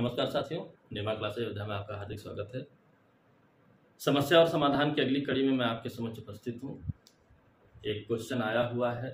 नमस्कार साथियों नेमा क्लास अयोध्या में आपका हार्दिक स्वागत है समस्या और समाधान की अगली कड़ी में मैं आपके समक्ष उपस्थित हूँ एक क्वेश्चन आया हुआ है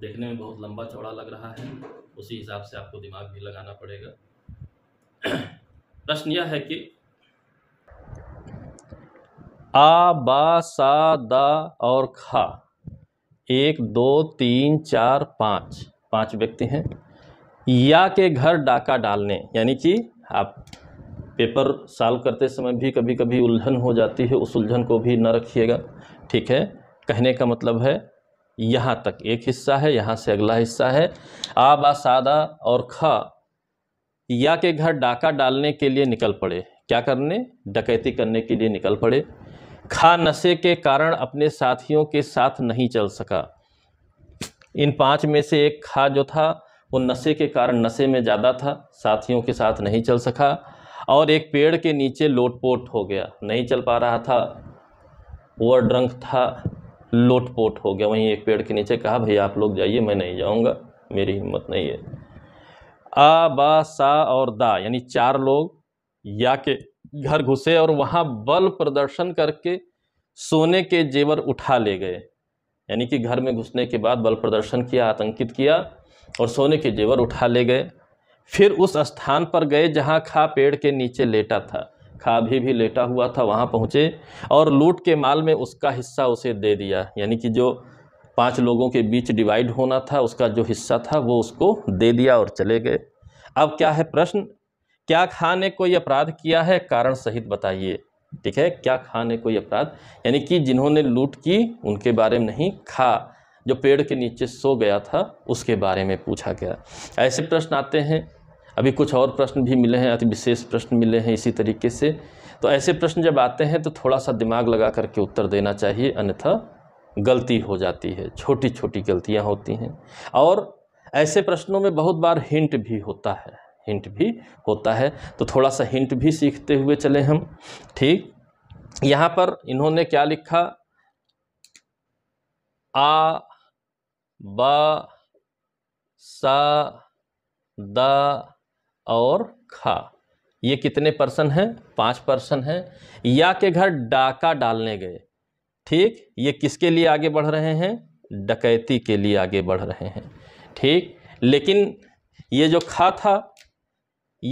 देखने में बहुत लंबा चौड़ा लग रहा है उसी हिसाब से आपको दिमाग भी लगाना पड़ेगा प्रश्न यह है कि आ बा सा दा और खा एक दो तीन चार पाँच पाँच व्यक्ति हैं या के घर डाका डालने यानी कि आप पेपर साल करते समय भी कभी कभी उलझन हो जाती है उस उलझन को भी न रखिएगा ठीक है कहने का मतलब है यहाँ तक एक हिस्सा है यहाँ से अगला हिस्सा है आबा सादा और खा या के घर डाका डालने के लिए निकल पड़े क्या करने डकैती करने के लिए निकल पड़े खा नशे के कारण अपने साथियों के साथ नहीं चल सका इन पांच में से एक खा जो था वो नशे के कारण नशे में ज़्यादा था साथियों के साथ नहीं चल सका और एक पेड़ के नीचे लोटपोट हो गया नहीं चल पा रहा था ओवर ड्रंक था लोटपोट हो गया वहीं एक पेड़ के नीचे कहा भाई आप लोग जाइए मैं नहीं जाऊँगा मेरी हिम्मत नहीं है आ बा सा और दा यानी चार लोग या के घर घुसे और वहाँ बल प्रदर्शन करके सोने के जेवर उठा ले गए यानी कि घर में घुसने के बाद बल प्रदर्शन किया आतंकित किया और सोने के जेवर उठा ले गए फिर उस स्थान पर गए जहाँ खा पेड़ के नीचे लेटा था खा भी भी लेटा हुआ था वहाँ पहुँचे और लूट के माल में उसका हिस्सा उसे दे दिया यानी कि जो पांच लोगों के बीच डिवाइड होना था उसका जो हिस्सा था वो उसको दे दिया और चले गए अब क्या है प्रश्न क्या खा ने कोई अपराध किया है कारण सहित बताइए ठीक है क्या खा ने कोई अपराध यानी कि जिन्होंने लूट की उनके बारे में नहीं खा जो पेड़ के नीचे सो गया था उसके बारे में पूछा गया ऐसे प्रश्न आते हैं अभी कुछ और प्रश्न भी मिले हैं अति विशेष प्रश्न मिले हैं इसी तरीके से तो ऐसे प्रश्न जब आते हैं तो थोड़ा सा दिमाग लगा करके उत्तर देना चाहिए अन्यथा गलती हो जाती है छोटी छोटी गलतियाँ होती हैं और ऐसे प्रश्नों में बहुत बार हिंट भी होता है हिंट भी होता है तो थोड़ा सा हिंट भी सीखते हुए चले हम ठीक यहाँ पर इन्होंने क्या लिखा आ ब स द और खा ये कितने पर्सन हैं पाँच पर्सन हैं या के घर डाका डालने गए ठीक ये किसके लिए आगे बढ़ रहे हैं डकैती के लिए आगे बढ़ रहे हैं ठीक लेकिन ये जो खा था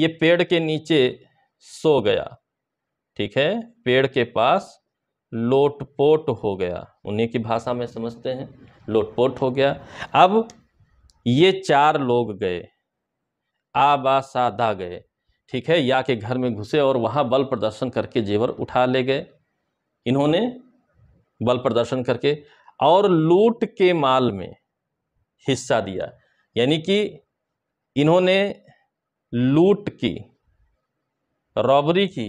ये पेड़ के नीचे सो गया ठीक है पेड़ के पास लोटपोट हो गया उन्हीं की भाषा में समझते हैं लोटपोट हो गया अब ये चार लोग गए आबासादा गए ठीक है या के घर में घुसे और वहाँ बल प्रदर्शन करके जेवर उठा ले गए इन्होंने बल प्रदर्शन करके और लूट के माल में हिस्सा दिया यानी कि इन्होंने लूट की रॉबरी की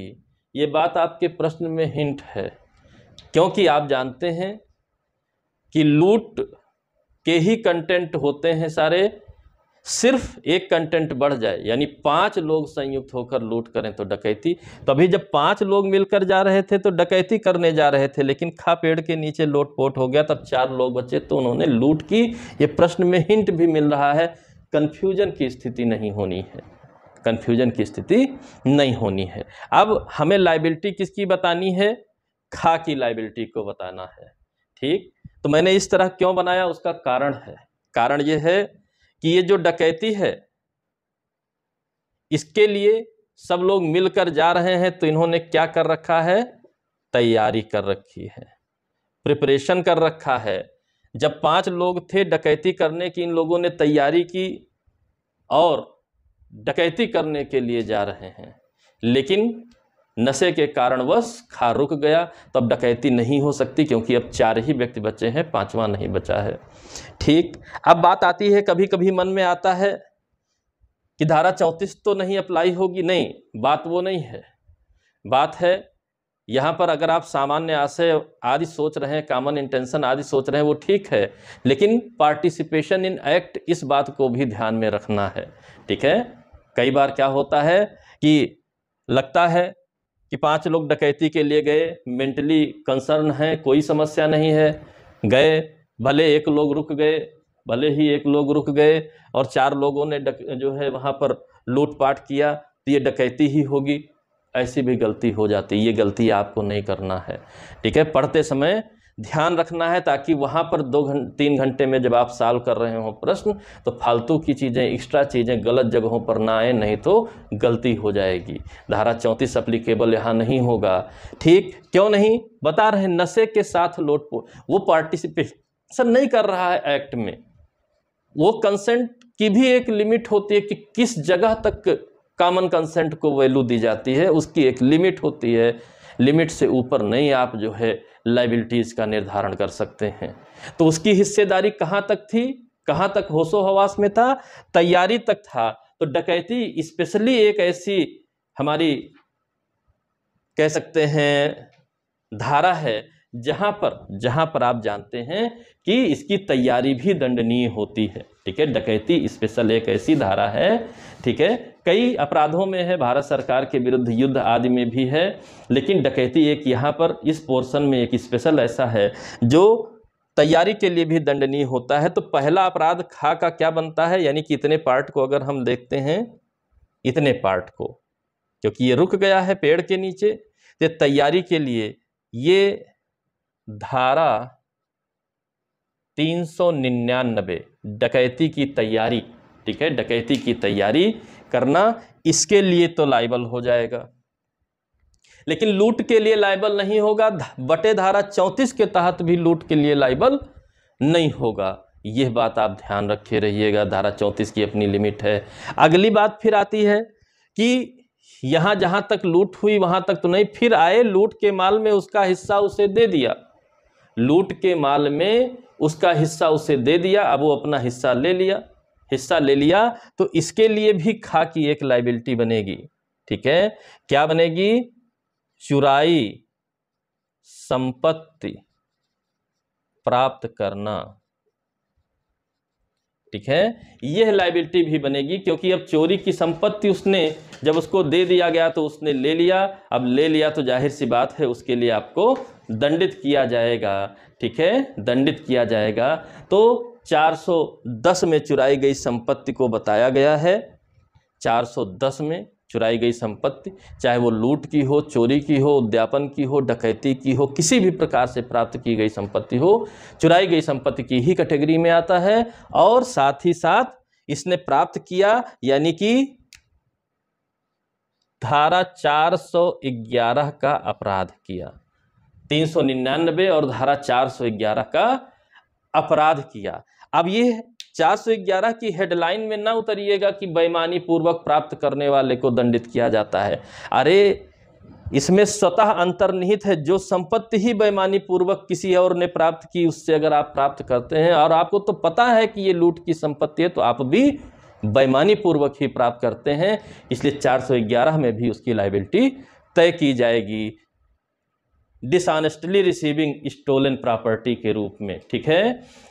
ये बात आपके प्रश्न में हिंट है क्योंकि आप जानते हैं कि लूट के ही कंटेंट होते हैं सारे सिर्फ एक कंटेंट बढ़ जाए यानी पांच लोग संयुक्त होकर लूट करें तो डकैती तो अभी जब पांच लोग मिलकर जा रहे थे तो डकैती करने जा रहे थे लेकिन खा पेड़ के नीचे लोट पोट हो गया तब चार लोग बचे तो उन्होंने लूट की ये प्रश्न में हिंट भी मिल रहा है कन्फ्यूजन की स्थिति नहीं होनी है कन्फ्यूजन की स्थिति नहीं होनी है अब हमें लाइबिलिटी किसकी बतानी है खा की लाइबिलिटी को बताना है ठीक तो मैंने इस तरह क्यों बनाया उसका कारण है कारण यह है कि ये जो डकैती है इसके लिए सब लोग मिलकर जा रहे हैं तो इन्होंने क्या कर रखा है तैयारी कर रखी है प्रिपरेशन कर रखा है जब पांच लोग थे डकैती करने की इन लोगों ने तैयारी की और डकैती करने के लिए जा रहे हैं लेकिन नशे के कारणवश खा रुक गया तो अब डकैती नहीं हो सकती क्योंकि अब चार ही व्यक्ति बचे हैं पांचवा नहीं बचा है ठीक अब बात आती है कभी कभी मन में आता है कि धारा चौंतीस तो नहीं अप्लाई होगी नहीं बात वो नहीं है बात है यहाँ पर अगर आप सामान्य आशय आदि सोच रहे हैं कॉमन इंटेंशन आदि सोच रहे हैं वो ठीक है लेकिन पार्टिसिपेशन इन एक्ट इस बात को भी ध्यान में रखना है ठीक है कई बार क्या होता है कि लगता है कि पांच लोग डकैती के लिए गए मेंटली कंसर्न है कोई समस्या नहीं है गए भले एक लोग रुक गए भले ही एक लोग रुक गए और चार लोगों ने डक, जो है वहाँ पर लूटपाट किया तो ये डकैती ही होगी ऐसी भी गलती हो जाती है ये गलती आपको नहीं करना है ठीक है पढ़ते समय ध्यान रखना है ताकि वहाँ पर दो घंटे तीन घंटे में जब आप सॉल्व कर रहे हो प्रश्न तो फालतू की चीज़ें एक्स्ट्रा चीज़ें गलत जगहों पर ना आए नहीं तो गलती हो जाएगी धारा चौंतीस अप्लीकेबल यहाँ नहीं होगा ठीक क्यों नहीं बता रहे नशे के साथ लोट वो पार्टिसिपेशन नहीं कर रहा है एक्ट में वो कंसेंट की भी एक लिमिट होती है कि किस जगह तक कॉमन कंसेंट को वैल्यू दी जाती है उसकी एक लिमिट होती है लिमिट से ऊपर नहीं आप जो है लाइबिलिटीज़ का निर्धारण कर सकते हैं तो उसकी हिस्सेदारी कहाँ तक थी कहाँ तक होशो हवास में था तैयारी तक था तो डकैती स्पेशली एक ऐसी हमारी कह सकते हैं धारा है जहाँ पर जहाँ पर आप जानते हैं कि इसकी तैयारी भी दंडनीय होती है ठीक है डकैती स्पेशल एक ऐसी धारा है ठीक है कई अपराधों में है भारत सरकार के विरुद्ध युद्ध आदि में भी है लेकिन डकैती एक यहाँ पर इस पोर्शन में एक स्पेशल ऐसा है जो तैयारी के लिए भी दंडनीय होता है तो पहला अपराध खा का क्या बनता है यानी कि इतने पार्ट को अगर हम देखते हैं इतने पार्ट को क्योंकि ये रुक गया है पेड़ के नीचे तो तैयारी के लिए ये धारा 399 डकैती की तैयारी ठीक है डकैती की तैयारी करना इसके लिए तो लाइबल हो जाएगा लेकिन लूट के लिए लाइबल नहीं होगा बटे धारा चौंतीस के तहत भी लूट के लिए लाइबल नहीं होगा यह बात आप ध्यान रखे रहिएगा धारा चौंतीस की अपनी लिमिट है अगली बात फिर आती है कि यहां जहां तक लूट हुई वहां तक तो नहीं फिर आए लूट के माल में उसका हिस्सा उसे दे दिया लूट के माल में उसका हिस्सा उसे दे दिया अब वो अपना हिस्सा ले लिया हिस्सा ले लिया तो इसके लिए भी खा की एक लाइबिलिटी बनेगी ठीक है क्या बनेगी चुराई संपत्ति प्राप्त करना ठीक है यह लाइबिलिटी भी बनेगी क्योंकि अब चोरी की संपत्ति उसने जब उसको दे दिया गया तो उसने ले लिया अब ले लिया तो जाहिर सी बात है उसके लिए आपको दंडित किया जाएगा ठीक है दंडित किया जाएगा तो 410 में चुराई गई संपत्ति को बताया गया है 410 में चुराई गई संपत्ति चाहे वो लूट की हो चोरी की हो उद्यापन की हो डकैती की हो किसी भी प्रकार से प्राप्त की गई संपत्ति हो चुराई गई संपत्ति की ही कैटेगरी में आता है और साथ ही साथ इसने प्राप्त किया यानी कि धारा 411 का अपराध किया 399 और धारा 411 का अपराध किया अब ये चार की हेडलाइन में ना उतरिएगा कि बेमानी पूर्वक प्राप्त करने वाले को दंडित किया जाता है अरे इसमें स्वतः अंतर्निहित है जो संपत्ति ही बेमानी पूर्वक किसी और ने प्राप्त की उससे अगर आप प्राप्त करते हैं और आपको तो पता है कि ये लूट की संपत्ति है तो आप भी बेमानी पूर्वक ही प्राप्त करते हैं इसलिए 411 में भी उसकी लाइबिलिटी तय की जाएगी डिसऑनेस्टली रिसीविंग स्टोलन प्रॉपर्टी के रूप में ठीक है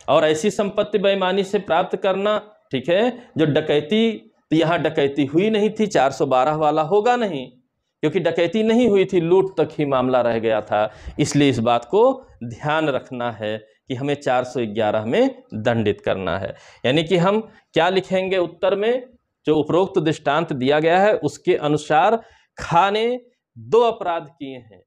और ऐसी संपत्ति बेईमानी से प्राप्त करना ठीक है जो डकैती तो यहाँ डकैती हुई नहीं थी 412 वाला होगा नहीं क्योंकि डकैती नहीं हुई थी लूट तक ही मामला रह गया था इसलिए इस बात को ध्यान रखना है कि हमें 411 में दंडित करना है यानी कि हम क्या लिखेंगे उत्तर में जो उपरोक्त दृष्टांत दिया गया है उसके अनुसार खाने दो अपराध किए हैं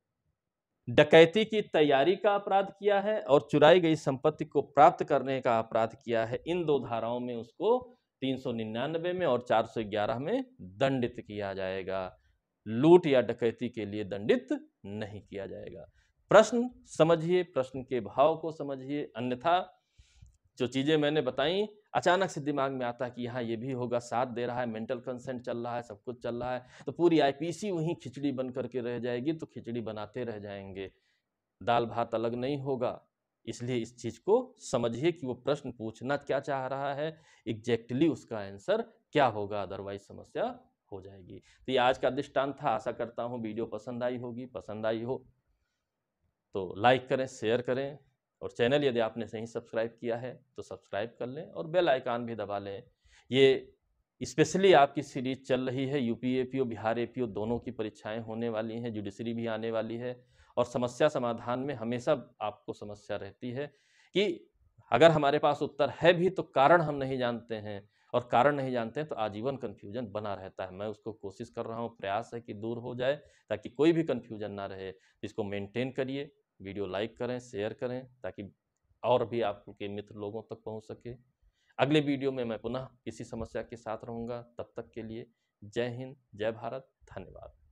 डकैती की तैयारी का अपराध किया है और चुराई गई संपत्ति को प्राप्त करने का अपराध किया है इन दो धाराओं में उसको 399 में और 411 में दंडित किया जाएगा लूट या डकैती के लिए दंडित नहीं किया जाएगा प्रश्न समझिए प्रश्न के भाव को समझिए अन्यथा जो चीज़ें मैंने बताई अचानक से दिमाग में आता कि यहाँ ये भी होगा साथ दे रहा है मेंटल कंसेंट चल रहा है सब कुछ चल रहा है तो पूरी आईपीसी वहीं खिचड़ी बन करके रह जाएगी तो खिचड़ी बनाते रह जाएंगे दाल भात अलग नहीं होगा इसलिए इस चीज़ को समझिए कि वो प्रश्न पूछना क्या चाह रहा है एग्जैक्टली उसका आंसर क्या होगा अदरवाइज समस्या हो जाएगी तो ये आज का दृष्टांत था आशा करता हूँ वीडियो पसंद आई होगी पसंद आई हो तो लाइक करें शेयर करें और चैनल यदि आपने सही सब्सक्राइब किया है तो सब्सक्राइब कर लें और बेल आइकान भी दबा लें ये स्पेशली आपकी सीरीज चल रही है U P A P O Bihar A P O दोनों की परीक्षाएं होने वाली हैं जुडिशरी भी आने वाली है और समस्या समाधान में हमेशा आपको समस्या रहती है कि अगर हमारे पास उत्तर है भी तो कारण हम नहीं जानते हैं और कारण नहीं जानते हैं तो आजीवन कन्फ्यूजन बना रहता है मैं उसको कोशिश कर रहा हूँ प्रयास है कि दूर हो जाए ताकि कोई भी कन्फ्यूजन ना रहे इसको मेंटेन करिए वीडियो लाइक करें शेयर करें ताकि और भी आपके मित्र लोगों तक पहुंच सके अगले वीडियो में मैं पुनः इसी समस्या के साथ रहूँगा तब तक के लिए जय हिंद जय भारत धन्यवाद